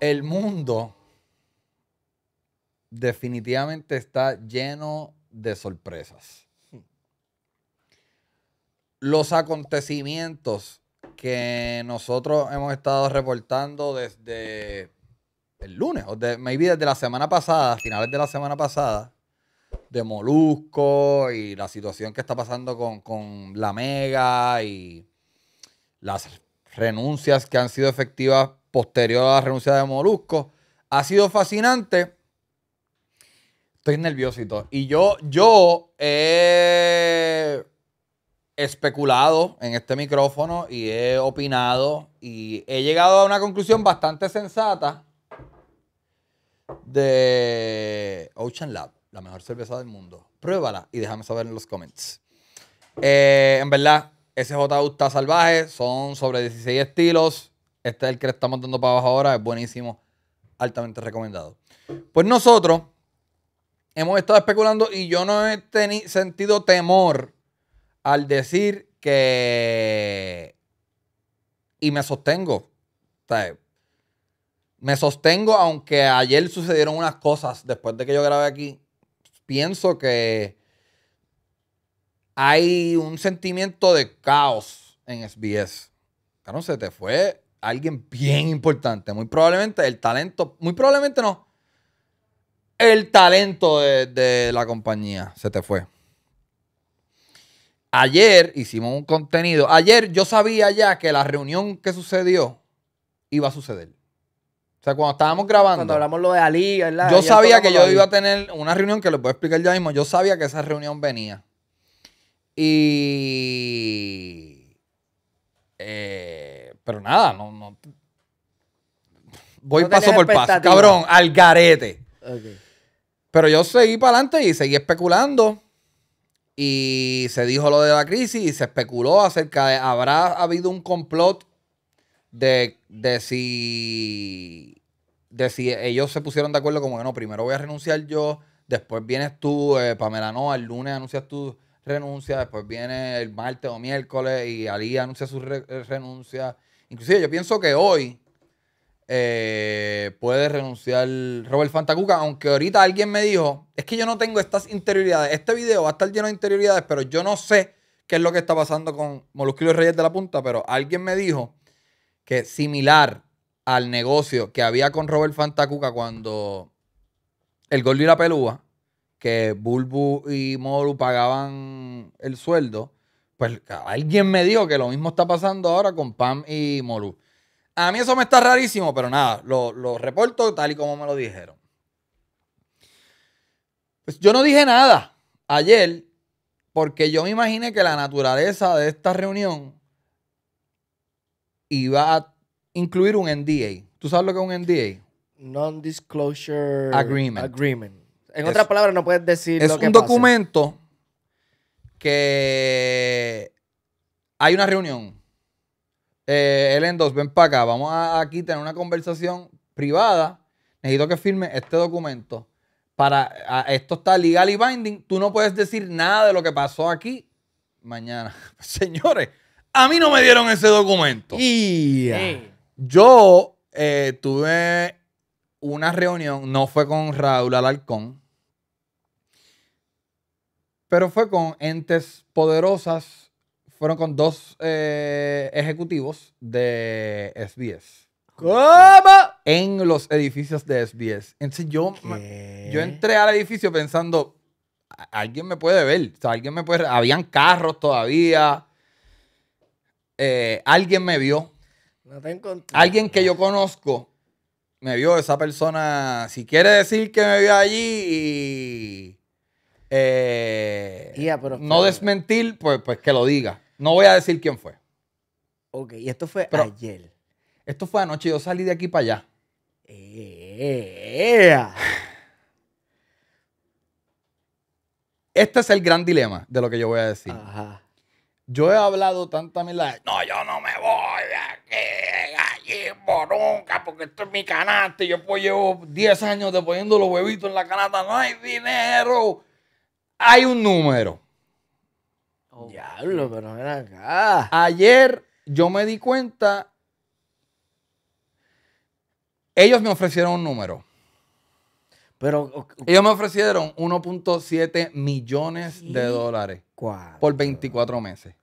el mundo definitivamente está lleno de sorpresas. Los acontecimientos que nosotros hemos estado reportando desde el lunes, o de, maybe desde la semana pasada, finales de la semana pasada, de Molusco y la situación que está pasando con, con la Mega y las renuncias que han sido efectivas posterior a la renuncia de Molusco. Ha sido fascinante. Estoy nervioso y yo, yo he especulado en este micrófono y he opinado y he llegado a una conclusión bastante sensata de Ocean Lab, la mejor cerveza del mundo. Pruébala y déjame saber en los comments. Eh, en verdad, SJU está Salvaje son sobre 16 estilos. Este es el que le estamos dando para abajo ahora. Es buenísimo. Altamente recomendado. Pues nosotros hemos estado especulando y yo no he tenido sentido temor al decir que. Y me sostengo. me sostengo, aunque ayer sucedieron unas cosas después de que yo grabé aquí. Pienso que hay un sentimiento de caos en SBS. No se te fue alguien bien importante. Muy probablemente el talento, muy probablemente no. El talento de, la compañía se te fue. Ayer hicimos un contenido. Ayer yo sabía ya que la reunión que sucedió iba a suceder. O sea, cuando estábamos grabando. Cuando hablamos lo de Ali ¿verdad? Yo sabía que yo iba a tener una reunión que les voy a explicar ya mismo. Yo sabía que esa reunión venía. Y. Eh, pero nada, no. no voy paso por paso. Cabrón, al garete. Pero yo seguí para adelante y seguí especulando. Y se dijo lo de la crisis y se especuló acerca de habrá habido un complot de, si de si ellos se pusieron de acuerdo como que no, primero voy a renunciar yo, después vienes tú, eh, Pamela no, el lunes anuncias tu renuncia, después viene el martes o miércoles y Ali anuncia su renuncia Inclusive yo pienso que hoy eh, puede renunciar Robert Fantacuca, aunque ahorita alguien me dijo, es que yo no tengo estas interioridades. Este video va a estar lleno de interioridades, pero yo no sé qué es lo que está pasando con Molusquillo Reyes de la Punta, pero alguien me dijo que similar al negocio que había con Robert Fantacuca cuando el gol y la Pelúa, que Bulbu y Moru pagaban el sueldo, pues alguien me dijo que lo mismo está pasando ahora con Pam y Molu. A mí eso me está rarísimo, pero nada, lo, reporto tal y como me lo dijeron. Pues yo no dije nada ayer porque yo me imaginé que la naturaleza de esta reunión iba a incluir un NDA. ¿Tú sabes lo que es un NDA? Non-disclosure agreement. En otras palabras, no puedes decir. Es un documento que hay una reunión. Eh, ven para acá. Vamos a, aquí tener una conversación privada. Necesito que firme este documento. Para esto está legal y binding. Tú no puedes decir nada de lo que pasó aquí mañana. Señores, a mí no me dieron ese documento. Yo eh, tuve una reunión, no fue con Raúl Alarcón, pero fue con entes poderosas fueron con dos eh, ejecutivos de SBS. ¿Cómo? En los edificios de SBS. Entonces yo, yo entré al edificio pensando, alguien me puede ver, o sea, alguien me puede... Habían carros todavía. Eh, alguien me vio. Alguien que yo conozco me vio esa persona. Si quiere decir que me vio allí y. Eh, no desmentir, pues, pues que lo diga. No voy a decir quién fue. Ok, y esto fue ayer. Esto fue anoche, yo salí de aquí para allá. Eh. Este es el gran dilema de lo que yo voy a decir. Ajá. Yo he hablado tanta mierda. No, yo no me voy de aquí, allí, por nunca, porque esto es mi canasta. yo pues llevo 10 años de poniendo los huevitos en la canasta. No hay dinero. Hay un número Oh, Diablo, pero ven acá. Ayer yo me di cuenta. Ellos me ofrecieron un número. Pero ellos me ofrecieron 1.7 millones de dólares por 24 meses.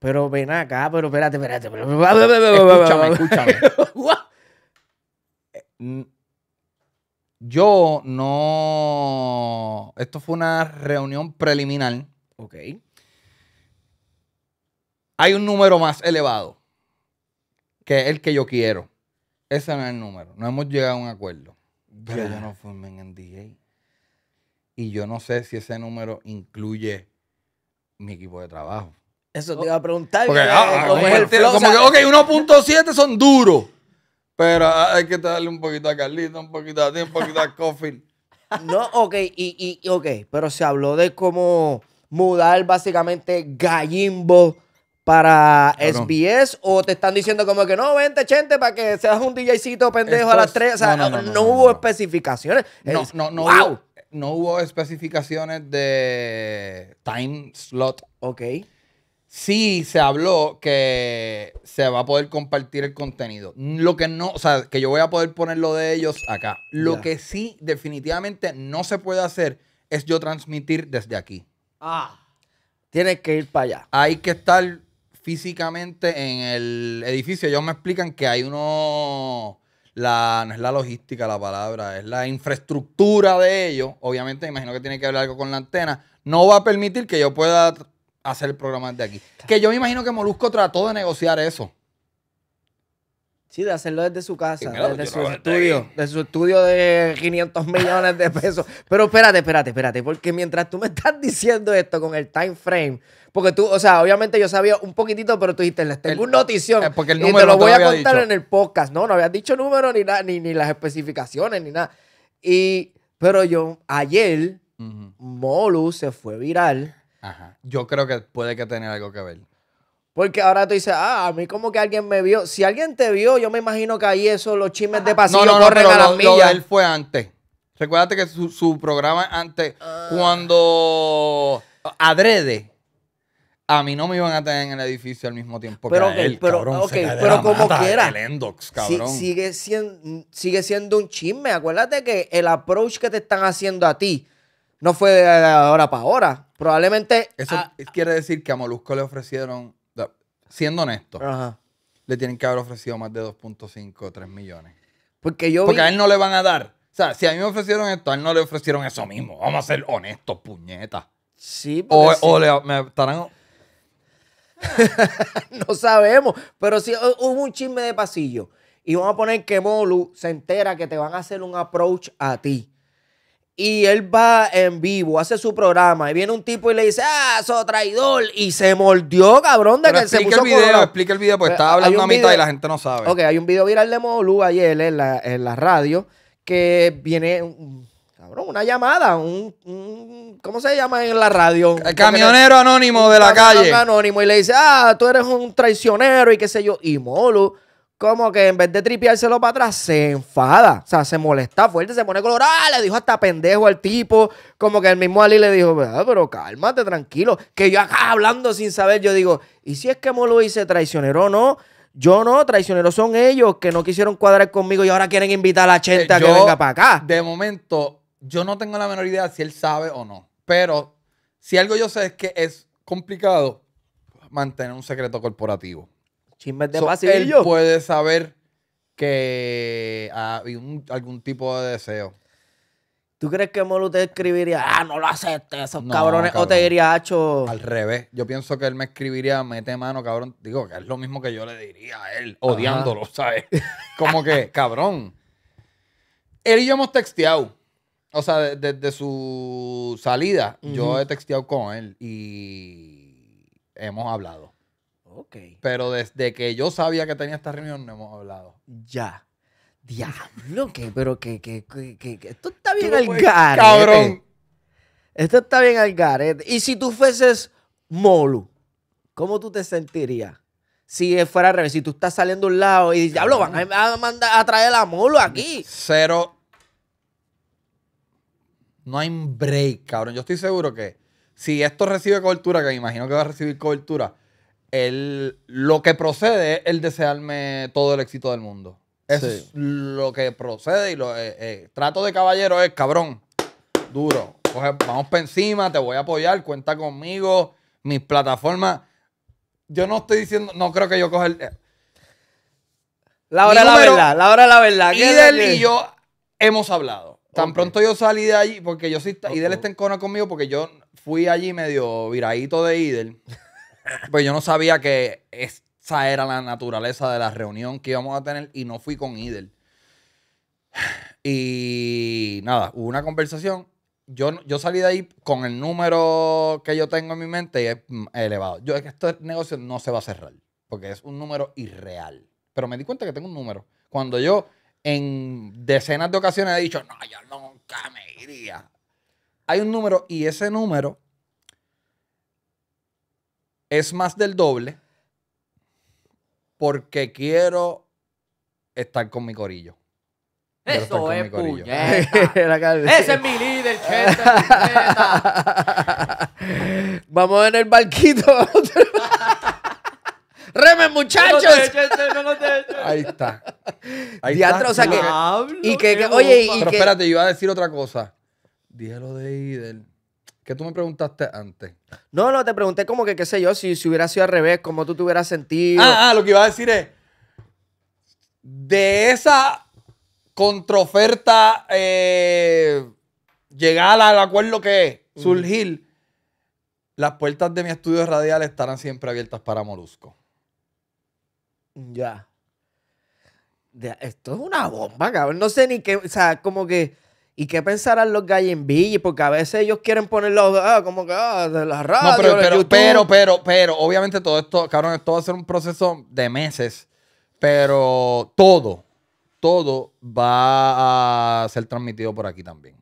Pero ven acá, pero espérate, espérate. Escúchame, escúchame. Eh, yo no. Esto fue una reunión preliminar. Ok hay un número más elevado que el que yo quiero. Ese no es el número. No hemos llegado a un acuerdo. Pero yo no formé en NDA. Y yo no sé si ese número incluye mi equipo de trabajo. Eso te iba a preguntar. ok, 1.7 son duros. Pero ah, hay que darle un poquito a Carlito, un poquito a ti, un poquito a Coffin. No, ok, y, ok, pero se habló de cómo mudar básicamente gallimbo para SBS o te están diciendo como que no, vente, gente para que seas un DJcito pendejo a las 3. O sea, no, hubo especificaciones. No, no, no, hubo, no hubo especificaciones de time slot. Ok. Sí se habló que se va a poder compartir el contenido. Lo que no, o sea, que yo voy a poder poner lo de ellos acá. Lo que sí definitivamente no se puede hacer es yo transmitir desde aquí. Ah. Tienes que ir para allá. Hay que estar físicamente en el edificio, ellos me explican que hay uno, la, no es la logística la palabra, es la infraestructura de ellos, obviamente imagino que tiene que hablar algo con la antena, no va a permitir que yo pueda hacer el programa de aquí. Que yo me imagino que Molusco trató de negociar eso. Sí, de hacerlo desde su casa, desde su estudio, de su estudio de 500 millones de pesos. Pero espérate, espérate, espérate, porque mientras tú me estás diciendo esto con el time frame, porque tú, o sea, obviamente yo sabía un poquitito, pero tú dijiste, les tengo una notición eh, porque el número y te lo voy a contar en el podcast. No, no habías dicho número ni, nada, ni, ni las especificaciones ni nada. Y, pero yo, ayer, Molu se fue viral. Ajá. Yo creo que puede que tener algo que ver. Porque ahora tú dices, ah, a mí como que alguien me vio. Si alguien te vio, yo me imagino que ahí eso, los chismes de pasillo no, no, no, no. él fue antes. Recuérdate que su, programa antes, ah. cuando adrede, a mí no me iban a tener en el edificio al mismo tiempo pero que él, pero, pero como quiera. El endox, cabrón. sigue, siendo, sigue siendo un chisme. Acuérdate que el approach que te están haciendo a ti no fue de ahora para ahora. Probablemente. Eso quiere decir que a Molusco le ofrecieron siendo honesto, le tienen que haber ofrecido más de 2.5 o 3 millones. Porque yo. a él no le van a dar. O sea, si a mí me ofrecieron esto, a él no le ofrecieron eso mismo. Vamos a ser honestos, puñeta. Sí, o, o le, estarán. no sabemos. Pero si hubo un chisme de pasillo. Y vamos a poner que Molu se entera que te van a hacer un approach a ti y él va en vivo, hace su programa y viene un tipo y le dice, ah, sos traidor y se mordió, cabrón, de que se puso el video, Explica el video, porque estaba hablando a mitad y la gente no sabe. Ok, hay un video viral de Molu ayer en la, en la radio que viene... cabrón, una llamada, un, ¿cómo se llama en la radio? El camionero anónimo de la calle. Anónimo y le dice, ah, tú eres un traicionero y qué sé yo. Y Molu como que en vez de tripiárselo para atrás, se enfada. O sea, se molesta fuerte, se pone colorado. ¡ah! Le dijo hasta pendejo al tipo. Como que el mismo Ali le dijo, ah, pero cálmate, tranquilo. Que yo acá hablando sin saber, yo digo, ¿y si es que Molo hice traicionero o no? Yo no, traicionero son ellos que no quisieron cuadrar conmigo y ahora quieren invitar a la gente eh, a que venga para acá. De momento, yo no tengo la menor idea si él sabe o no. Pero si algo yo sé es que es complicado mantener un secreto corporativo él puede saber que hay algún tipo de deseo. ¿Tú crees que Molo te escribiría, ah, no lo aceptes, esos cabrones? O te diría, hacho. Al revés. Yo pienso que él me escribiría, mete mano, cabrón. Digo, que es lo mismo que yo le diría a él, odiándolo, ¿sabes? Como que, cabrón. Él y yo hemos texteado. O sea, desde su salida, yo he texteado con él y hemos hablado. Pero desde que yo sabía que tenía esta reunión no hemos hablado. Ya. Diablo, que, pero que, que, que, que esto está bien al garete. Cabrón. Esto está bien al garete. Y si tú fueses Molu, ¿cómo tú te sentirías? Si fuera al revés, si tú estás saliendo a un lado y diablo, van a, mandar a traer a Molu aquí. Cero. No hay break, cabrón. Yo estoy seguro que si esto recibe cobertura, que me imagino que va a recibir cobertura, el lo que procede es el desearme todo el éxito del mundo. Eso es lo que procede y lo eh, eh, trato de caballero es cabrón, duro. vamos para encima, te voy a apoyar, cuenta conmigo, mis plataformas. Yo no estoy diciendo, no creo que yo coja el. Eh. La hora la verdad, la hora la verdad. Y y yo hemos hablado. Tan pronto yo salí de allí, porque yo sí, y Idel está en cona conmigo, porque yo fui allí medio viradito de Idel. pues yo no sabía que esa era la naturaleza de la reunión que íbamos a tener y no fui con Ider. Y nada, hubo una conversación. Yo, yo salí de ahí con el número que yo tengo en mi mente y es mm, elevado. Yo es que este negocio no se va a cerrar porque es un número irreal. Pero me di cuenta que tengo un número. Cuando yo en decenas de ocasiones he dicho, no, yo nunca me iría. Hay un número y ese número es más del doble porque quiero estar con mi corillo. Eso es corillo. Ese es mi líder, Vamos en el barquito. ¡Remen, muchachos! Ahí está. Ahí está o sea que- y que- oye, y- Pero espérate, yo iba a decir otra cosa. Dije de Idel. ¿Qué tú me preguntaste antes? No, no, te pregunté como que, qué sé yo, si, si hubiera sido al revés, cómo tú te hubieras sentido. Ah, ah, lo que iba a decir es, de esa contraoferta eh, llegar al acuerdo que es, surgir, las puertas de mi estudio radial estarán siempre abiertas para Molusco. Ya. ya. Esto es una bomba, cabrón. No sé ni qué, o sea, como que... ¿Y qué pensarán los gallenbillis? Porque a veces ellos quieren ponerlo ah, como que ah, de la radio, no, pero, pero, pero, pero, obviamente todo esto, cabrón, esto va a ser un proceso de meses. Pero todo, todo va a ser transmitido por aquí también.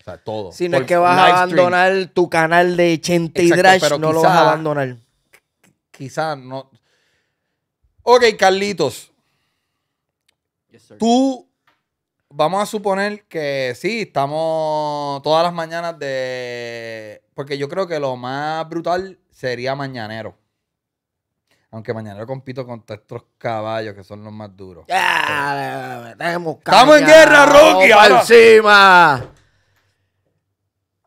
O sea, todo. Si no es que vas a abandonar tu canal de Chente y Drash, no lo vas a abandonar. Quizás no. Ok, Carlitos. Tú vamos a suponer que sí, estamos todas las mañanas de. Porque yo creo que lo más brutal sería mañanero. Aunque mañanero compito contra estos caballos que son los más duros. Ya, ¡Estamos en guerra, Rocky! ¡Ahora encima!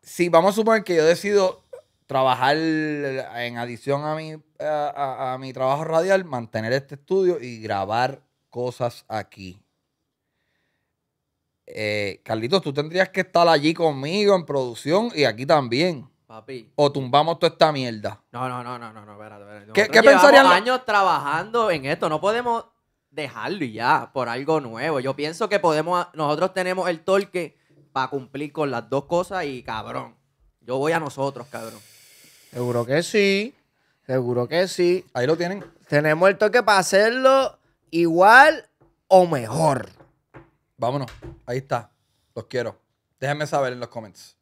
sí, vamos a suponer que yo decido trabajar en adición a a mi trabajo radial, mantener este estudio y grabar cosas aquí eh, Carlitos, tú tendrías que estar allí conmigo en producción y aquí también. Papi. O tumbamos toda esta mierda. No, no, no, no, no, no, espérate, espérate. ¿Qué, años trabajando en esto, no podemos dejarlo ya, por algo nuevo. Yo pienso que podemos, nosotros tenemos el torque para cumplir con las dos cosas y cabrón. Yo voy a nosotros, cabrón. Seguro que sí. Seguro que sí. Ahí lo tienen. Tenemos el toque para hacerlo igual o mejor. Vámonos. Ahí está. Los quiero. Déjame saber en los comments.